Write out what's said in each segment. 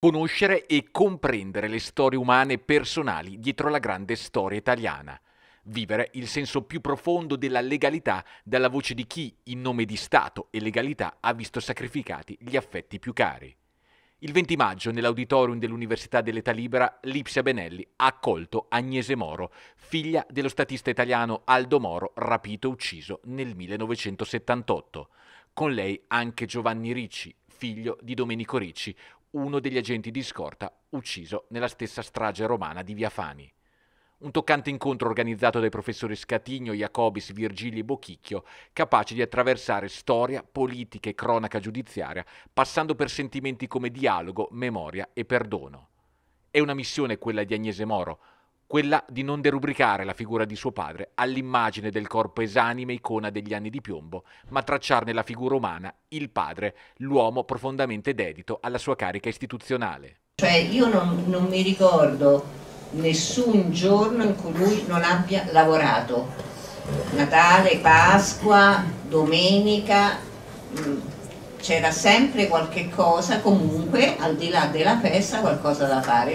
Conoscere e comprendere le storie umane personali dietro la grande storia italiana. Vivere il senso più profondo della legalità dalla voce di chi, in nome di Stato e legalità, ha visto sacrificati gli affetti più cari. Il 20 maggio, nell'auditorium dell'Università dell'Età Libera, Lipsia Benelli ha accolto Agnese Moro, figlia dello statista italiano Aldo Moro, rapito e ucciso nel 1978. Con lei anche Giovanni Ricci, figlio di Domenico Ricci, uno degli agenti di scorta ucciso nella stessa strage romana di Via Fani. Un toccante incontro organizzato dai professori Scatigno, Jacobis, Virgili e Bocchicchio, capace di attraversare storia, politica e cronaca giudiziaria, passando per sentimenti come dialogo, memoria e perdono. È una missione quella di Agnese Moro, quella di non derubricare la figura di suo padre all'immagine del corpo esanime icona degli anni di piombo, ma tracciarne la figura umana, il padre, l'uomo profondamente dedito alla sua carica istituzionale. Cioè io non, non mi ricordo nessun giorno in cui lui non abbia lavorato. Natale, Pasqua, domenica, mm, c'era sempre qualche cosa, comunque al di là della festa qualcosa da fare.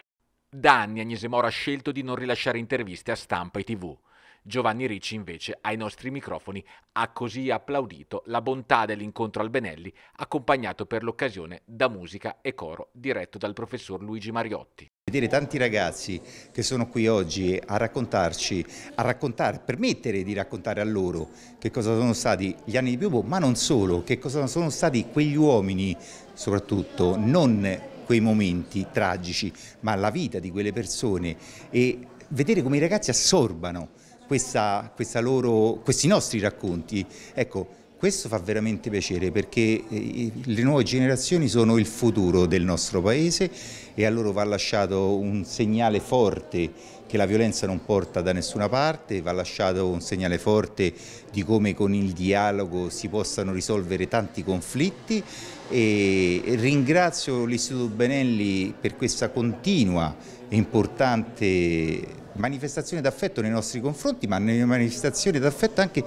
Da anni Agnese Moro ha scelto di non rilasciare interviste a stampa e tv. Giovanni Ricci invece ai nostri microfoni ha così applaudito la bontà dell'incontro al Benelli, accompagnato per l'occasione da musica e coro diretto dal professor Luigi Mariotti. Vedere tanti ragazzi che sono qui oggi a raccontarci, a raccontare, permettere di raccontare a loro che cosa sono stati gli anni di Piombo, ma non solo, che cosa sono stati quegli uomini soprattutto, non quei momenti tragici, ma la vita di quelle persone e vedere come i ragazzi assorbano questa, questa loro, questi nostri racconti. Ecco, questo fa veramente piacere perché eh, le nuove generazioni sono il futuro del nostro Paese e a loro va lasciato un segnale forte che la violenza non porta da nessuna parte, va lasciato un segnale forte di come con il dialogo si possano risolvere tanti conflitti e ringrazio l'Istituto Benelli per questa continua e importante manifestazione d'affetto nei nostri confronti ma una manifestazione d'affetto anche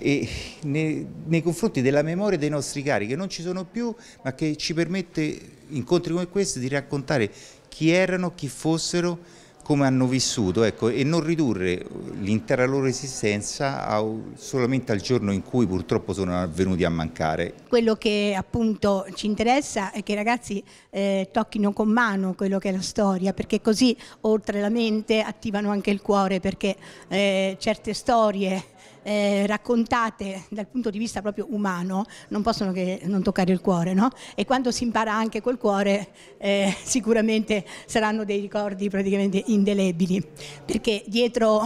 e nei, nei, confronti della memoria dei nostri cari che non ci sono più ma che ci permette incontri come questi di raccontare chi erano, chi fossero, come hanno vissuto ecco, e non ridurre l'intera loro esistenza a, solamente al giorno in cui purtroppo sono venuti a mancare. Quello che appunto ci interessa è che i ragazzi eh, tocchino con mano quello che è la storia perché così oltre la mente attivano anche il cuore perché eh, certe storie eh, raccontate dal punto di vista proprio umano non possono che non toccare il cuore, no? E quando si impara anche col cuore eh, sicuramente saranno dei ricordi praticamente indelebili, perché dietro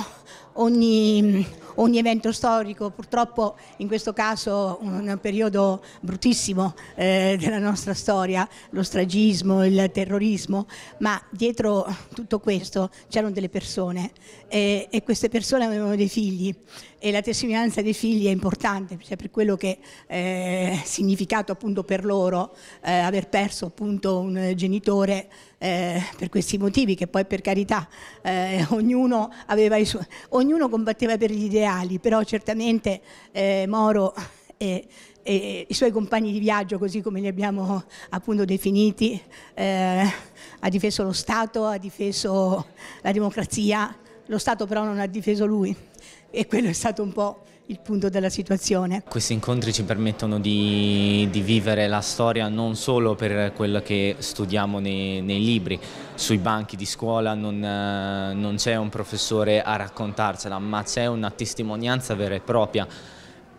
ogni, ogni evento storico, purtroppo in questo caso un periodo bruttissimo eh, della nostra storia, lo stragismo, il terrorismo, ma dietro tutto questo c'erano delle persone eh, e queste persone avevano dei figli e la testimonianza dei figli è importante, cioè per quello che è eh, significato appunto per loro eh, aver perso appunto un genitore eh, per questi motivi che poi per carità eh, ognuno, su- ognuno, combatteva per gli ideali, però certamente eh, Moro e, e, i suoi compagni di viaggio, così come li abbiamo appunto definiti, eh, ha difeso lo Stato, ha difeso la democrazia, lo Stato però non ha difeso lui e quello è stato un po' il punto della situazione. Questi incontri ci permettono di, di vivere la storia non solo per quello che studiamo nei, nei libri, sui banchi di scuola non, eh, non c'è un professore a raccontarcela, ma c'è una testimonianza vera e propria.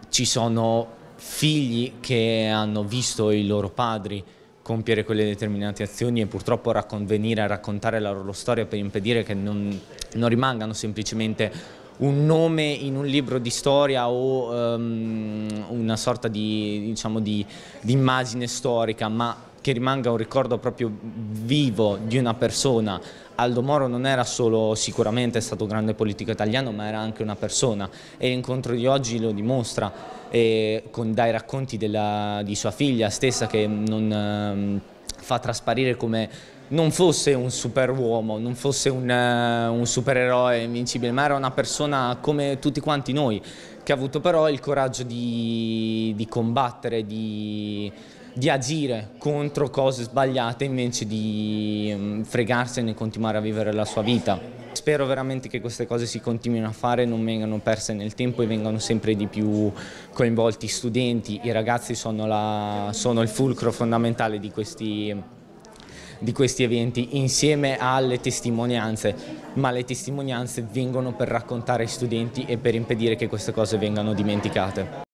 Ci sono figli che hanno visto i loro padri compiere quelle determinate azioni e purtroppo venire a raccontare la loro storia per impedire che non, non rimangano semplicemente un nome in un libro di storia o um, una sorta di, diciamo, di, di immagine storica, ma che rimanga un ricordo proprio vivo di una persona. Aldo Moro non era solo, sicuramente stato grande politico italiano, ma era anche una persona e l'incontro di oggi lo dimostra, e eh, con, dai racconti della, di sua figlia stessa che non... Eh, fa trasparire come non fosse un superuomo, non fosse un, eh, un supereroe invincibile, ma era una persona come tutti quanti noi, che ha avuto però il coraggio di, di combattere, di, di agire contro cose sbagliate invece di mm, fregarsene e continuare a vivere la sua vita spero veramente che queste cose si continuino a fare, non vengano perse nel tempo e vengano sempre di più coinvolti i studenti, i ragazzi sono, la, sono il fulcro fondamentale di questi, di questi eventi insieme alle testimonianze, ma le testimonianze vengono per raccontare ai studenti e per impedire che queste cose vengano dimenticate.